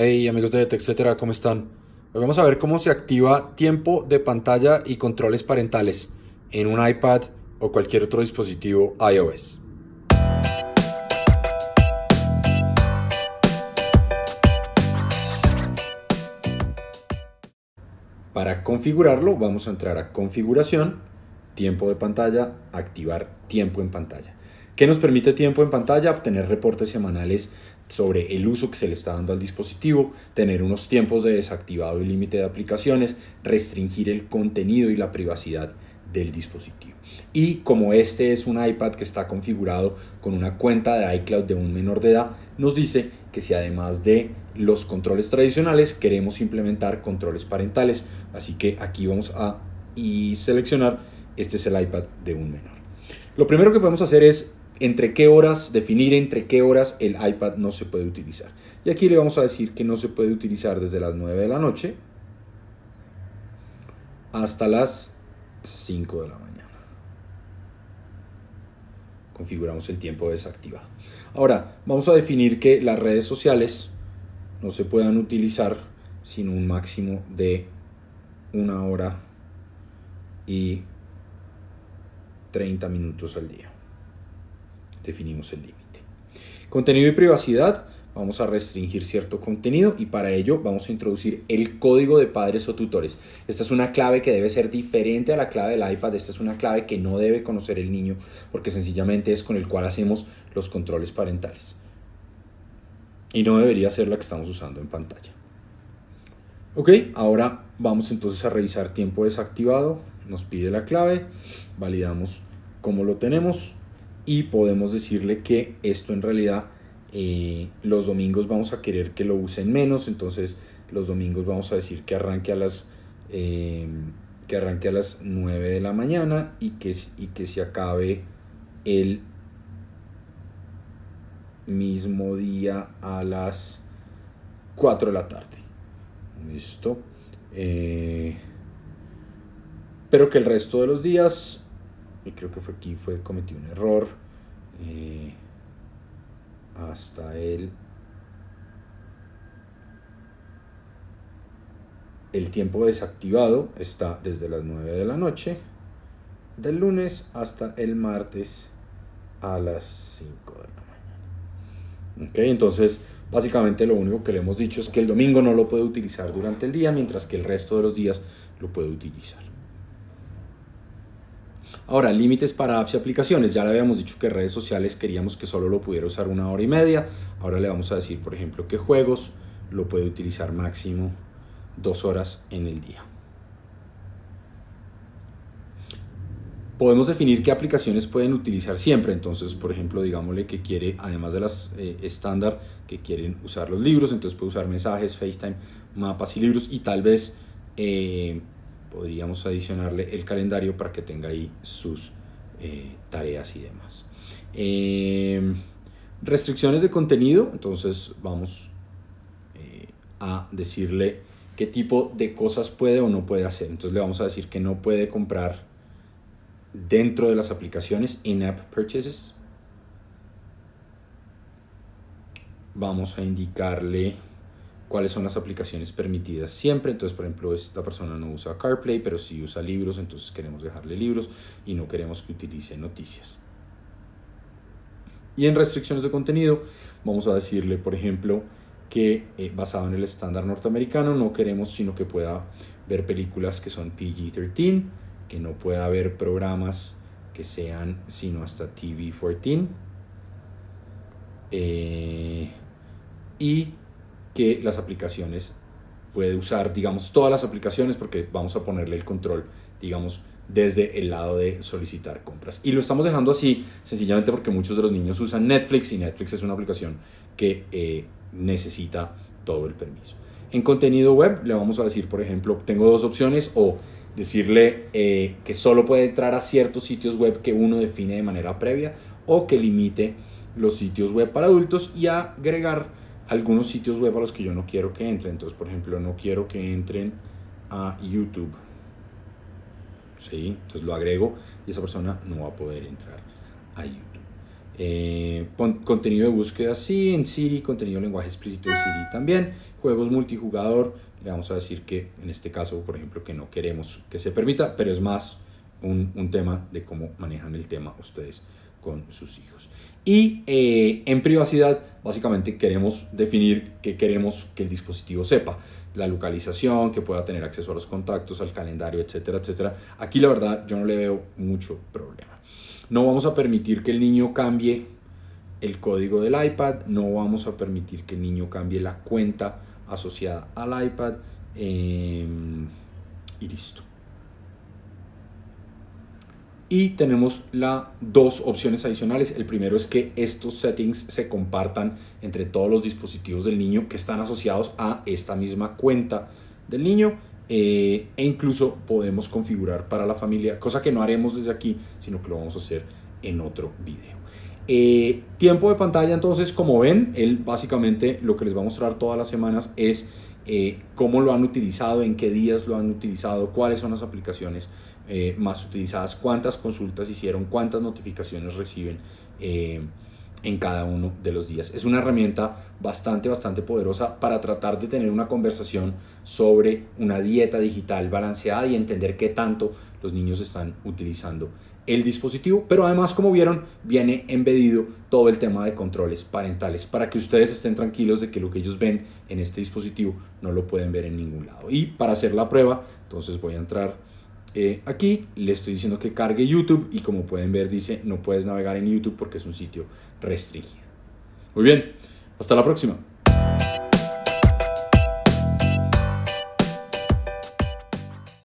Hey amigos de etcétera, ¿cómo están? Hoy vamos a ver cómo se activa tiempo de pantalla y controles parentales en un iPad o cualquier otro dispositivo iOS. Para configurarlo vamos a entrar a configuración, tiempo de pantalla, activar tiempo en pantalla que nos permite tiempo en pantalla, obtener reportes semanales sobre el uso que se le está dando al dispositivo, tener unos tiempos de desactivado y límite de aplicaciones, restringir el contenido y la privacidad del dispositivo. Y como este es un iPad que está configurado con una cuenta de iCloud de un menor de edad, nos dice que si además de los controles tradicionales queremos implementar controles parentales, así que aquí vamos a y seleccionar este es el iPad de un menor. Lo primero que podemos hacer es entre qué horas, definir entre qué horas el iPad no se puede utilizar. Y aquí le vamos a decir que no se puede utilizar desde las 9 de la noche hasta las 5 de la mañana. Configuramos el tiempo desactivado. Ahora, vamos a definir que las redes sociales no se puedan utilizar sin un máximo de una hora y 30 minutos al día definimos el límite. Contenido y privacidad, vamos a restringir cierto contenido y para ello vamos a introducir el código de padres o tutores. Esta es una clave que debe ser diferente a la clave del iPad, esta es una clave que no debe conocer el niño porque sencillamente es con el cual hacemos los controles parentales. Y no debería ser la que estamos usando en pantalla. Ok, ahora vamos entonces a revisar tiempo desactivado, nos pide la clave, validamos cómo lo tenemos, y podemos decirle que esto en realidad eh, los domingos vamos a querer que lo usen menos, entonces los domingos vamos a decir que arranque a las, em, que arranque a las 9 de la mañana y que, y que se acabe el mismo día a las 4 de la tarde. Listo. Eh, pero que el resto de los días creo que fue aquí fue cometí un error eh, hasta el el tiempo desactivado está desde las 9 de la noche del lunes hasta el martes a las 5 de la mañana ok entonces básicamente lo único que le hemos dicho es que el domingo no lo puede utilizar durante el día mientras que el resto de los días lo puede utilizar Ahora, límites para apps y aplicaciones. Ya le habíamos dicho que redes sociales queríamos que solo lo pudiera usar una hora y media. Ahora le vamos a decir, por ejemplo, que juegos lo puede utilizar máximo dos horas en el día. podemos definir qué aplicaciones pueden utilizar siempre. Entonces, por ejemplo, digámosle que quiere, además de las eh, estándar, que quieren usar los libros, entonces puede usar mensajes, FaceTime, mapas y libros y tal vez eh, podríamos adicionarle el calendario para que tenga ahí sus eh, tareas y demás. Em, restricciones de contenido, entonces vamos eh, a decirle qué tipo de cosas puede o no puede hacer. Entonces le vamos a decir que no puede comprar dentro de las aplicaciones in-app purchases. Vamos a indicarle cuáles son las aplicaciones permitidas siempre. Entonces, por ejemplo, esta persona no usa CarPlay, pero sí usa libros, entonces queremos dejarle libros y no queremos que utilice noticias. Y en restricciones de contenido, vamos a decirle, por ejemplo, que eh, basado en el estándar norteamericano no queremos sino que pueda ver películas que son PG-13, que no pueda ver programas que sean sino hasta TV-14. Eh, y que las aplicaciones puede usar, digamos, todas las aplicaciones porque vamos a ponerle el control, digamos, desde el lado de solicitar compras. Y lo estamos dejando así sencillamente porque muchos de los niños usan Netflix y Netflix es una aplicación que eh, necesita todo el permiso. En contenido web le vamos a decir, por ejemplo, tengo dos opciones o decirle eh, que solo puede entrar a ciertos sitios web que uno define de manera previa o que limite los sitios web para adultos y agregar algunos sitios web a los que yo no quiero que entren. Entonces, por ejemplo, no quiero que entren a YouTube. ¿Sí? Entonces lo agrego y esa persona no va a poder entrar a YouTube. Eh, contenido de búsqueda sí, en Siri, contenido de lenguaje explícito de Siri también. Juegos multijugador, le vamos a decir que en este caso, por ejemplo, que no queremos que se permita, pero es más un, tema de cómo manejan el tema ustedes con sus hijos. Y eh, en privacidad, básicamente queremos definir que queremos que el dispositivo sepa, la localización, que pueda tener acceso a los contactos, al calendario, etcétera, etcétera. Aquí la verdad yo no le veo mucho problema. No vamos a permitir que el niño cambie el código del iPad, no vamos a permitir que el niño cambie la cuenta asociada al iPad em, y listo. Y tenemos la, dos opciones adicionales. El primero es que estos settings se compartan entre todos los dispositivos del niño que están asociados a esta misma cuenta del niño. Eh, e incluso podemos configurar para la familia, cosa que no haremos desde aquí, sino que lo vamos a hacer en otro video. Eh, tiempo de pantalla, entonces, como ven, él básicamente lo que les va a mostrar todas las semanas es eh, cómo lo han utilizado, en qué días lo han utilizado, cuáles son las aplicaciones eh, más utilizadas, cuántas consultas hicieron, cuántas notificaciones reciben eh, en cada uno de los días. Es una herramienta bastante, bastante poderosa para tratar de tener una conversación sobre una dieta digital balanceada y entender qué tanto los niños están utilizando el dispositivo, pero además como vieron viene embedido todo el tema de controles parentales para que ustedes estén tranquilos de que lo que ellos ven en este dispositivo no lo pueden ver en ningún lado. Y para hacer la prueba, entonces voy a entrar eh, aquí le estoy diciendo que cargue YouTube y como pueden ver dice no puedes navegar en YouTube porque es un sitio restringido. Muy bien, hasta la próxima.